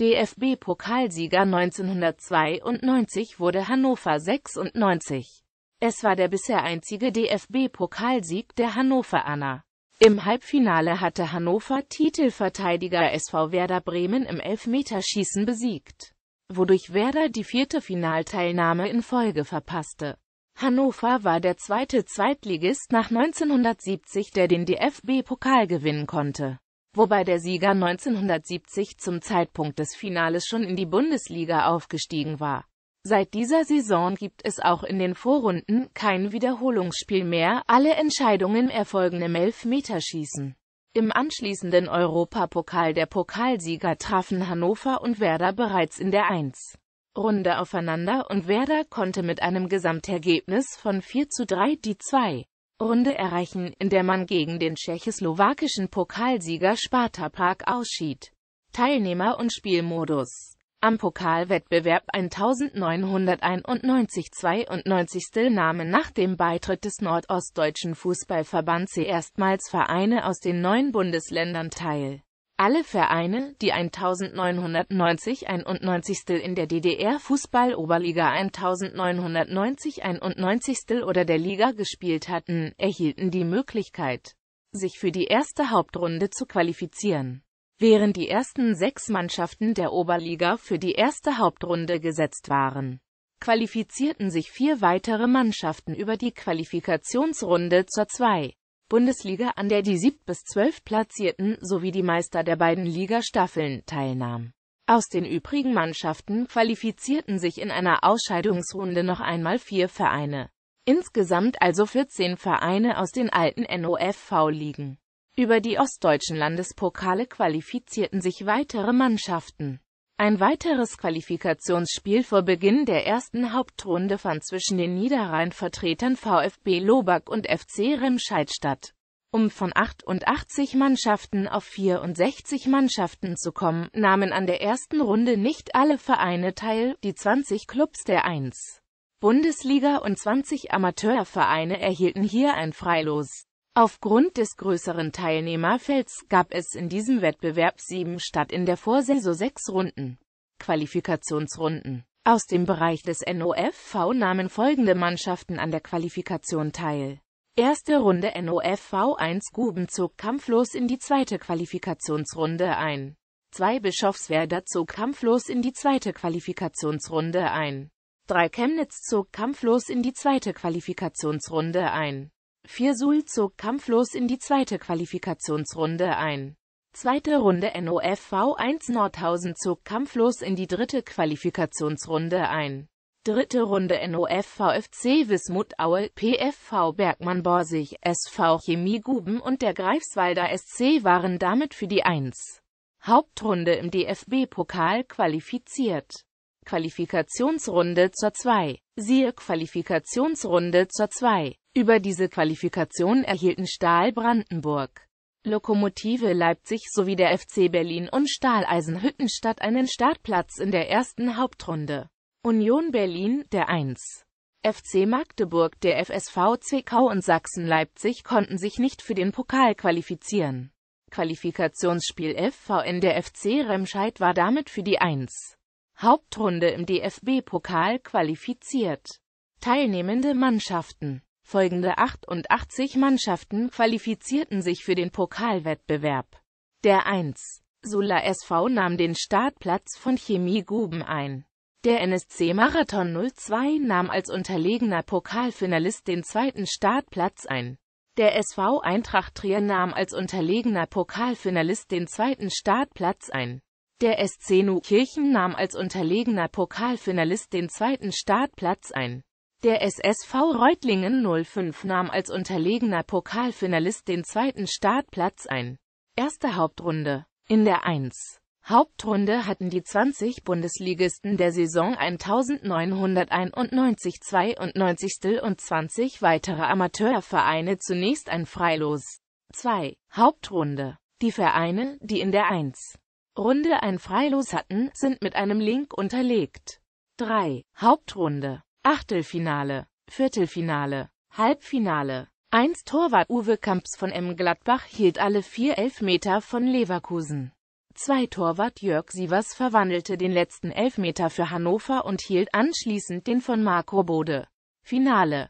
DFB-Pokalsieger 1992 wurde Hannover 96. Es war der bisher einzige DFB-Pokalsieg der Hannover Anna. Im Halbfinale hatte Hannover Titelverteidiger SV Werder Bremen im Elfmeterschießen besiegt, wodurch Werder die vierte Finalteilnahme in Folge verpasste. Hannover war der zweite Zweitligist nach 1970, der den DFB-Pokal gewinnen konnte wobei der Sieger 1970 zum Zeitpunkt des Finales schon in die Bundesliga aufgestiegen war. Seit dieser Saison gibt es auch in den Vorrunden kein Wiederholungsspiel mehr, alle Entscheidungen erfolgen im Elfmeterschießen. Im anschließenden Europapokal der Pokalsieger trafen Hannover und Werder bereits in der 1. Runde aufeinander und Werder konnte mit einem Gesamtergebnis von 4 zu 3 die 2. Runde erreichen, in der man gegen den tschechoslowakischen Pokalsieger Sparta Prag ausschied. Teilnehmer und Spielmodus Am Pokalwettbewerb 1991 92. nahmen nach dem Beitritt des nordostdeutschen Fußballverbands erstmals Vereine aus den neuen Bundesländern teil. Alle Vereine, die 1990-91. in der DDR Fußball-Oberliga 1990-91. oder der Liga gespielt hatten, erhielten die Möglichkeit, sich für die erste Hauptrunde zu qualifizieren. Während die ersten sechs Mannschaften der Oberliga für die erste Hauptrunde gesetzt waren, qualifizierten sich vier weitere Mannschaften über die Qualifikationsrunde zur 2. Bundesliga, an der die 7. bis 12. Platzierten sowie die Meister der beiden Ligastaffeln teilnahm. Aus den übrigen Mannschaften qualifizierten sich in einer Ausscheidungsrunde noch einmal vier Vereine. Insgesamt also 14 Vereine aus den alten NOFV-Ligen. Über die ostdeutschen Landespokale qualifizierten sich weitere Mannschaften. Ein weiteres Qualifikationsspiel vor Beginn der ersten Hauptrunde fand zwischen den Niederrhein-Vertretern VfB Lobak und FC Remscheid statt. Um von 88 Mannschaften auf 64 Mannschaften zu kommen, nahmen an der ersten Runde nicht alle Vereine teil, die 20 Clubs der 1. Bundesliga und 20 Amateurvereine erhielten hier ein Freilos. Aufgrund des größeren Teilnehmerfelds gab es in diesem Wettbewerb sieben statt in der Vorsaison sechs Runden. Qualifikationsrunden Aus dem Bereich des NOFV nahmen folgende Mannschaften an der Qualifikation teil. Erste Runde NOFV 1 Guben zog kampflos in die zweite Qualifikationsrunde ein. 2 Bischofswerder zog kampflos in die zweite Qualifikationsrunde ein. 3 Chemnitz zog kampflos in die zweite Qualifikationsrunde ein. Virsul zog kampflos in die zweite Qualifikationsrunde ein. Zweite Runde NOFV 1 Nordhausen zog kampflos in die dritte Qualifikationsrunde ein. Dritte Runde NOFV FC Wismut Aue, PFV Bergmann Borsig, SV Chemie Guben und der Greifswalder SC waren damit für die 1. Hauptrunde im DFB-Pokal qualifiziert. Qualifikationsrunde zur 2. Siehe Qualifikationsrunde zur 2. Über diese Qualifikation erhielten Stahl Brandenburg, Lokomotive Leipzig sowie der FC Berlin und Stahleisen Hüttenstadt einen Startplatz in der ersten Hauptrunde. Union Berlin, der 1. FC Magdeburg, der FSV Zwickau und Sachsen Leipzig konnten sich nicht für den Pokal qualifizieren. Qualifikationsspiel FVN der FC Remscheid war damit für die 1. Hauptrunde im DFB-Pokal qualifiziert. Teilnehmende Mannschaften Folgende 88 Mannschaften qualifizierten sich für den Pokalwettbewerb. Der 1. Sula SV nahm den Startplatz von Chemie Guben ein. Der NSC Marathon 02 nahm als unterlegener Pokalfinalist den zweiten Startplatz ein. Der SV Eintracht Trier nahm als unterlegener Pokalfinalist den zweiten Startplatz ein. Der SC Kirchen nahm als unterlegener Pokalfinalist den zweiten Startplatz ein. Der SSV Reutlingen 05 nahm als unterlegener Pokalfinalist den zweiten Startplatz ein. Erste Hauptrunde. In der 1. Hauptrunde hatten die 20 Bundesligisten der Saison 1991-92 und 20 weitere Amateurvereine zunächst ein Freilos. 2. Hauptrunde. Die Vereine, die in der 1. Runde ein Freilos hatten, sind mit einem Link unterlegt. 3. Hauptrunde Achtelfinale Viertelfinale Halbfinale 1. Torwart Uwe Kamps von M. Gladbach hielt alle vier Elfmeter von Leverkusen. 2. Torwart Jörg Sievers verwandelte den letzten Elfmeter für Hannover und hielt anschließend den von Marco Bode. Finale